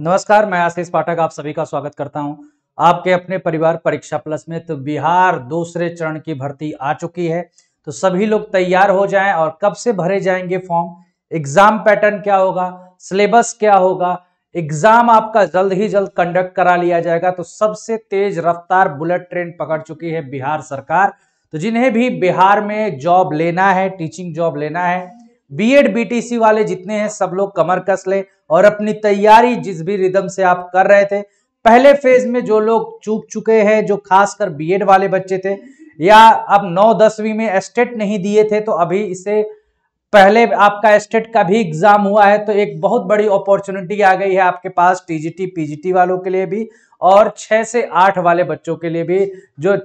नमस्कार मैं आशीष पाठक आप सभी का स्वागत करता हूं आपके अपने परिवार परीक्षा प्लस में तो बिहार दूसरे चरण की भर्ती आ चुकी है तो सभी लोग तैयार हो जाएं और कब से भरे जाएंगे फॉर्म एग्जाम पैटर्न क्या होगा सिलेबस क्या होगा एग्जाम आपका जल्द ही जल्द कंडक्ट करा लिया जाएगा तो सबसे तेज रफ्तार बुलेट ट्रेन पकड़ चुकी है बिहार सरकार तो जिन्हें भी बिहार में जॉब लेना है टीचिंग जॉब लेना है बीएड बीटीसी वाले जितने हैं सब लोग कमर कस लें और अपनी तैयारी जिस भी रिदम से आप कर रहे थे पहले फेज में जो लोग चूक चुके हैं जो खासकर बीएड वाले बच्चे थे या आप नौ दसवीं में एस्टेट नहीं दिए थे तो अभी इसे पहले आपका एस्टेट का भी एग्जाम हुआ है तो एक बहुत बड़ी अपॉर्चुनिटी आ गई है आपके पास टीजीटी पीजीटी वालों के लिए भी और छह से आठ वाले बच्चों के लिए भी जो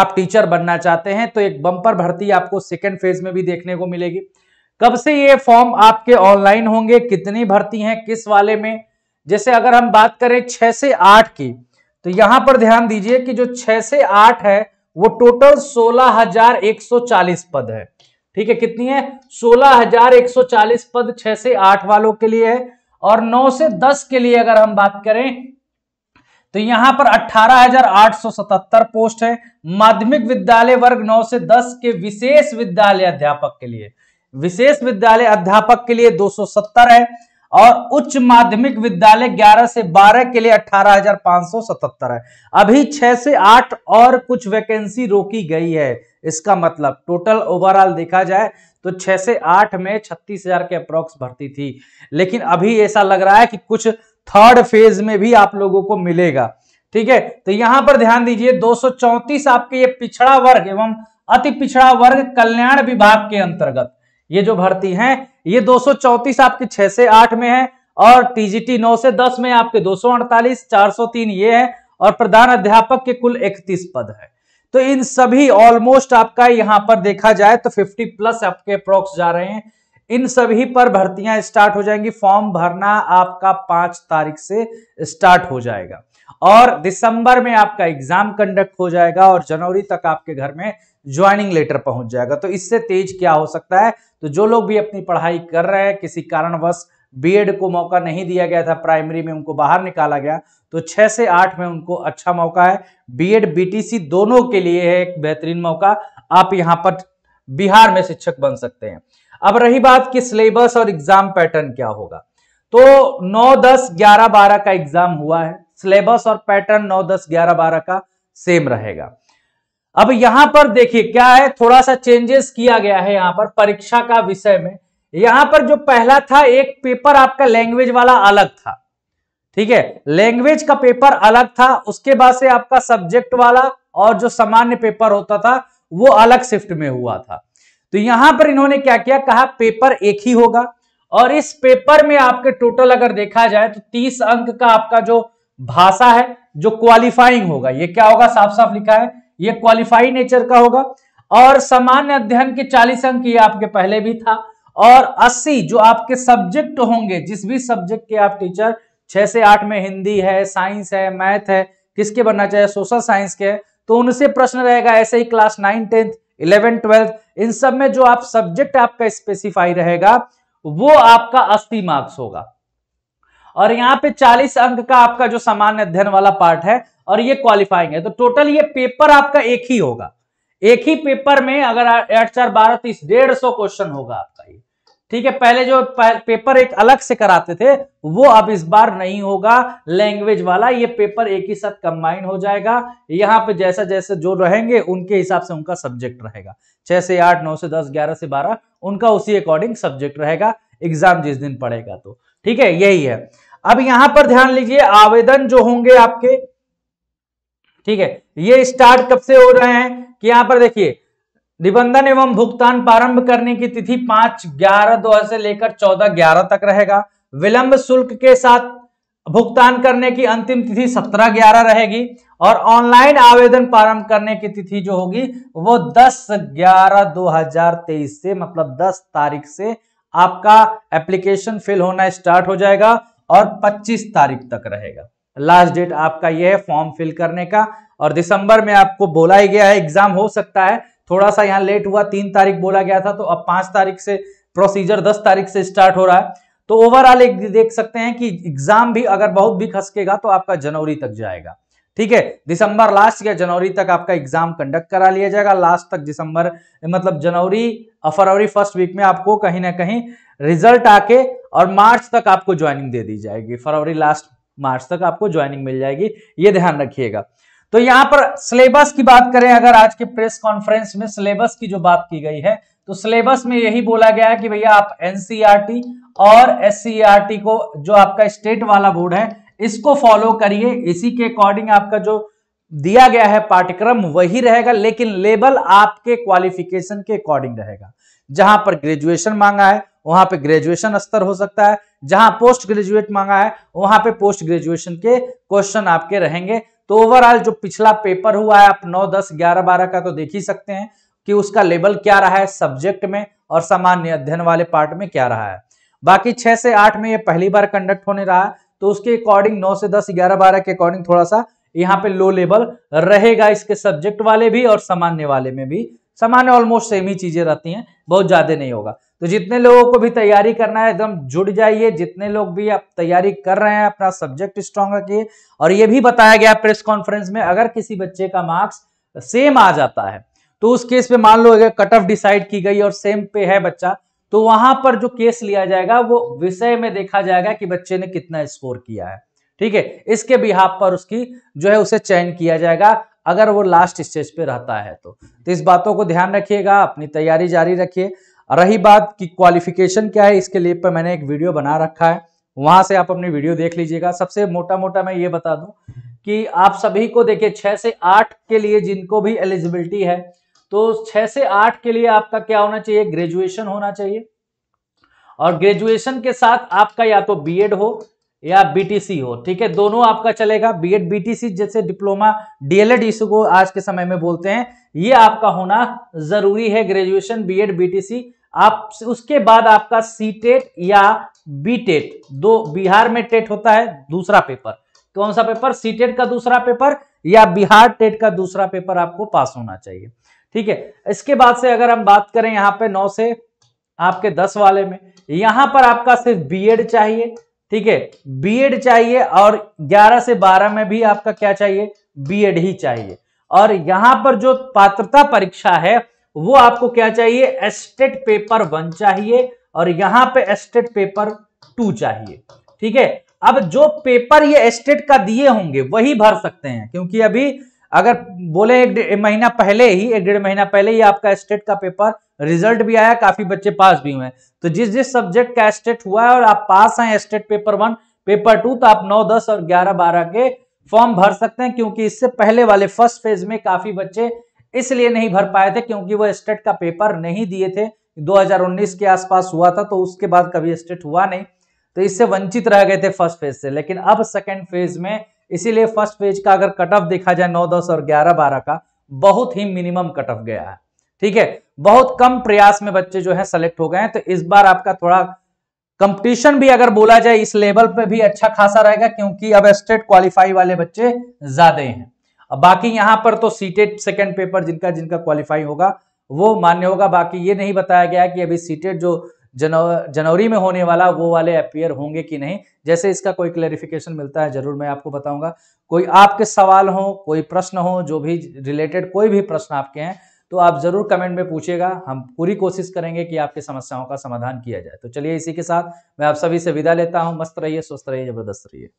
आप टीचर बनना चाहते हैं तो एक बंपर भर्ती आपको सेकेंड फेज में भी देखने को मिलेगी कब से ये फॉर्म आपके ऑनलाइन होंगे कितनी भर्ती हैं किस वाले में जैसे अगर हम बात करें छह से आठ की तो यहां पर ध्यान दीजिए कि जो छह से आठ है वो टोटल 16,140 पद है ठीक है कितनी है 16,140 पद छह से आठ वालों के लिए है और नौ से दस के लिए अगर हम बात करें तो यहां पर 18,877 पोस्ट है माध्यमिक विद्यालय वर्ग 9 से 10 के विशेष विद्यालय अध्यापक के लिए विशेष विद्यालय अध्यापक के लिए 270 है और उच्च माध्यमिक विद्यालय 11 से 12 के लिए 18,577 है अभी 6 से 8 और कुछ वैकेंसी रोकी गई है इसका मतलब टोटल ओवरऑल देखा जाए तो 6 से 8 में 36,000 के अप्रोक्स भर्ती थी लेकिन अभी ऐसा लग रहा है कि कुछ थर्ड फेज में भी आप लोगों को मिलेगा ठीक है तो यहां पर ध्यान दीजिए दो आपके ये पिछड़ा वर्ग एवं अति पिछड़ा वर्ग कल्याण विभाग के अंतर्गत ये जो भर्ती हैं ये दो आपके 6 से आठ में है और टीजीटी 9 से 10 में आपके 248, 403 ये है और प्रधान अध्यापक के कुल 31 पद है तो इन सभी ऑलमोस्ट आपका यहां पर देखा जाए तो 50 प्लस आपके अप्रोक्स जा रहे हैं इन सभी पर भर्तियां स्टार्ट हो जाएंगी फॉर्म भरना आपका पांच तारीख से स्टार्ट हो जाएगा और दिसंबर में आपका एग्जाम कंडक्ट हो जाएगा और जनवरी तक आपके घर में ज्वाइनिंग लेटर पहुंच जाएगा तो इससे तेज क्या हो सकता है तो जो लोग भी अपनी पढ़ाई कर रहे हैं किसी कारणवश बीएड को मौका नहीं दिया गया था प्राइमरी में उनको बाहर निकाला गया तो छह से आठ में उनको अच्छा मौका है बीएड बीटीसी दोनों के लिए है एक बेहतरीन मौका आप यहां पर बिहार में शिक्षक बन सकते हैं अब रही बात कि सिलेबस और एग्जाम पैटर्न क्या होगा तो 9 10 11 12 का एग्जाम हुआ है सिलेबस और पैटर्न 9 10 11 12 का सेम रहेगा अब यहां पर देखिए क्या है थोड़ा सा चेंजेस किया गया है यहां पर परीक्षा का विषय में यहां पर जो पहला था एक पेपर आपका लैंग्वेज वाला अलग था ठीक है लैंग्वेज का पेपर अलग था उसके बाद से आपका सब्जेक्ट वाला और जो सामान्य पेपर होता था वो अलग शिफ्ट में हुआ था तो यहां पर इन्होंने क्या किया कहा पेपर एक ही होगा और इस पेपर में आपके टोटल अगर देखा जाए तो तीस अंक का आपका जो भाषा है जो क्वालिफाइंग होगा ये क्या होगा साफ साफ लिखा है ये क्वालिफाई नेचर का होगा और सामान्य अध्ययन के 40 अंक ये आपके पहले भी था और 80 जो आपके सब्जेक्ट होंगे जिस भी सब्जेक्ट के आप टीचर छह से आठ में हिंदी है साइंस है मैथ है किसके बनना चाहिए सोशल साइंस के तो उनसे प्रश्न रहेगा ऐसे ही class nine tenth eleven twelfth इन सब में जो आप सब्जेक्ट आपका स्पेसिफाई रहेगा वो आपका अस्सी मार्क्स होगा और यहाँ पे 40 अंक का आपका जो सामान्य अध्ययन वाला पार्ट है और ये क्वालिफाइंग है तो टोटल ये पेपर आपका एक ही होगा एक ही पेपर में अगर आठ चार बारह तीस डेढ़ सौ क्वेश्चन होगा आपका ये ठीक है पहले जो पेपर एक अलग से कराते थे वो अब इस बार नहीं होगा लैंग्वेज वाला ये पेपर एक ही साथ कंबाइन हो जाएगा यहाँ पे जैसा जैसे जो रहेंगे उनके हिसाब से उनका सब्जेक्ट रहेगा छह से आठ नौ से दस ग्यारह से बारह उनका उसी अकॉर्डिंग सब्जेक्ट रहेगा एग्जाम जिस दिन पड़ेगा तो ठीक है यही है अब यहां पर ध्यान लीजिए आवेदन जो होंगे आपके ठीक है ये स्टार्ट कब से हो रहे हैं कि यहां पर देखिए निबंधन एवं भुगतान प्रारंभ करने की तिथि पांच ग्यारह दो से लेकर चौदह ग्यारह तक रहेगा विलंब शुल्क के साथ भुगतान करने की अंतिम तिथि सत्रह ग्यारह रहेगी और ऑनलाइन आवेदन प्रारंभ करने की तिथि जो होगी वो दस ग्यारह दो हजार तेईस से मतलब दस तारीख से आपका एप्लीकेशन फिल होना स्टार्ट हो जाएगा और पच्चीस तारीख तक रहेगा लास्ट डेट आपका यह है फॉर्म फिल करने का और दिसंबर में आपको बोला ही गया है एग्जाम हो सकता है थोड़ा सा यहाँ लेट हुआ तीन तारीख बोला गया था तो अब पांच तारीख से प्रोसीजर दस तारीख से स्टार्ट हो रहा है तो ओवरऑल एक देख सकते हैं कि एग्जाम भी अगर बहुत भी खसकेगा तो आपका जनवरी तक जाएगा ठीक है दिसंबर लास्ट या जनवरी तक आपका एग्जाम कंडक्ट करा लिया जाएगा लास्ट तक दिसंबर मतलब जनवरी और फरवरी फर्स्ट वीक में आपको कहीं ना कहीं रिजल्ट आके और मार्च तक आपको ज्वाइनिंग दे दी जाएगी फरवरी लास्ट मार्च तक आपको ज्वाइनिंग मिल जाएगी ये ध्यान रखिएगा तो यहां पर सिलेबस की बात करें अगर आज के प्रेस कॉन्फ्रेंस में सिलेबस की जो बात की गई है तो सिलेबस में यही बोला गया है कि भैया आप एनसीईआरटी और एस को जो आपका स्टेट वाला बोर्ड है इसको फॉलो करिए इसी के अकॉर्डिंग आपका जो दिया गया है पाठ्यक्रम वही रहेगा लेकिन लेबल आपके क्वालिफिकेशन के अकॉर्डिंग रहेगा जहां पर ग्रेजुएशन मांगा है वहां पे ग्रेजुएशन स्तर हो सकता है जहां पोस्ट ग्रेजुएट मांगा है वहां पे पोस्ट ग्रेजुएशन के क्वेश्चन आपके रहेंगे तो ओवरऑल जो पिछला पेपर हुआ है आप नौ दस ग्यारह बारह का तो देख ही सकते हैं कि उसका लेवल क्या रहा है सब्जेक्ट में और सामान्य अध्ययन वाले पार्ट में क्या रहा है बाकी छह से आठ में ये पहली बार कंडक्ट होने रहा है तो उसके अकॉर्डिंग नौ से दस ग्यारह बारह के अकॉर्डिंग थोड़ा सा यहाँ पे लो लेवल रहेगा इसके सब्जेक्ट वाले भी और सामान्य वाले में भी सामान्य ऑलमोस्ट सेम ही चीजें रहती हैं बहुत ज़्यादा नहीं होगा तो जितने लोगों को भी तैयारी करना है एकदम जुड़ जाइए जितने लोग भी आप तैयारी कर रहे हैं अपना सब्जेक्ट स्ट्रांग रखिए और ये भी बताया गया प्रेस कॉन्फ्रेंस में अगर किसी बच्चे का मार्क्स सेम आ जाता है तो उस केस पे मान लो अगर कट ऑफ डिसाइड की गई और सेम पे है बच्चा तो वहां पर जो केस लिया जाएगा वो विषय में देखा जाएगा कि बच्चे ने कितना स्कोर किया है ठीक है इसके बिहाब पर उसकी जो है उसे चयन किया जाएगा अगर वो लास्ट स्टेज पे रहता है तो तो इस बातों को ध्यान रखिएगा अपनी तैयारी जारी रखिए रही बात कि क्वालिफिकेशन क्या है इसके लिए पर मैंने एक वीडियो बना रखा है वहां से आप अपनी वीडियो देख लीजिएगा सबसे मोटा मोटा मैं ये बता दूं कि आप सभी को देखिए छः से आठ के लिए जिनको भी एलिजिबिलिटी है तो छः से आठ के लिए आपका क्या होना चाहिए ग्रेजुएशन होना चाहिए और ग्रेजुएशन के साथ आपका या तो बीएड हो या बीटीसी हो ठीक है दोनों आपका चलेगा बीएड बीटीसी जैसे डिप्लोमा डीएलएड इसको आज के समय में बोलते हैं ये आपका होना जरूरी है ग्रेजुएशन बीएड बीटीसी आप उसके बाद आपका सी टेट या बी टेट दो बिहार में टेट होता है दूसरा पेपर कौन सा पेपर सी टेट का दूसरा पेपर या बिहार टेट का दूसरा पेपर आपको पास होना चाहिए ठीक है इसके बाद से अगर हम बात करें यहां पे नौ से आपके दस वाले में यहां पर आपका सिर्फ बीएड चाहिए ठीक है बीएड चाहिए और 11 से 12 में भी आपका क्या चाहिए बीएड ही चाहिए और यहां पर जो पात्रता परीक्षा है वो आपको क्या चाहिए एस्टेट पेपर वन चाहिए और यहां पे एस्टेट पेपर टू चाहिए ठीक है अब जो पेपर ये एस्टेट का दिए होंगे वही भर सकते हैं क्योंकि अभी अगर बोले एक महीना पहले ही एक डेढ़ महीना पहले ही आपका एस्टेट का पेपर रिजल्ट भी आया काफी बच्चे पास भी हुए हैं तो जिस जिस सब्जेक्ट का स्टेट हुआ है और आप पास हैं state paper one paper two तो आप नौ दस और ग्यारह बारह के फॉर्म भर सकते हैं क्योंकि इससे पहले वाले फर्स्ट फेज में काफी बच्चे इसलिए नहीं भर पाए थे क्योंकि वो स्टेट का पेपर नहीं दिए थे 2019 के आसपास हुआ था तो उसके बाद कभी स्टेट हुआ नहीं तो इससे वंचित रह गए थे फर्स्ट फेज से लेकिन अब सेकेंड फेज में इसीलिए फर्स्ट फेज का अगर कट ऑफ देखा जाए नौ दस और ग्यारह बारह का बहुत ही मिनिमम कट ऑफ गया है ठीक है बहुत कम प्रयास में बच्चे जो है सेलेक्ट हो गए हैं तो इस बार आपका थोड़ा कंपटीशन भी अगर बोला जाए इस लेवल पे भी अच्छा खासा रहेगा क्योंकि अब स्टेट क्वालिफाई वाले बच्चे ज्यादा हैं अब बाकी यहां पर तो सीटेड सेकेंड पेपर जिनका जिनका क्वालिफाई होगा वो मान्य होगा बाकी ये नहीं बताया गया कि अभी सीटेड जो जनवरी में होने वाला वो वाले अपियर होंगे कि नहीं जैसे इसका कोई क्लेरिफिकेशन मिलता है जरूर मैं आपको बताऊंगा कोई आपके सवाल हो कोई प्रश्न हो जो भी रिलेटेड कोई भी प्रश्न आपके हैं तो आप ज़रूर कमेंट में पूछिएगा हम पूरी कोशिश करेंगे कि आपकी समस्याओं का समाधान किया जाए तो चलिए इसी के साथ मैं आप सभी से विदा लेता हूँ मस्त रहिए स्वस्थ रहिए जबरदस्त रहिए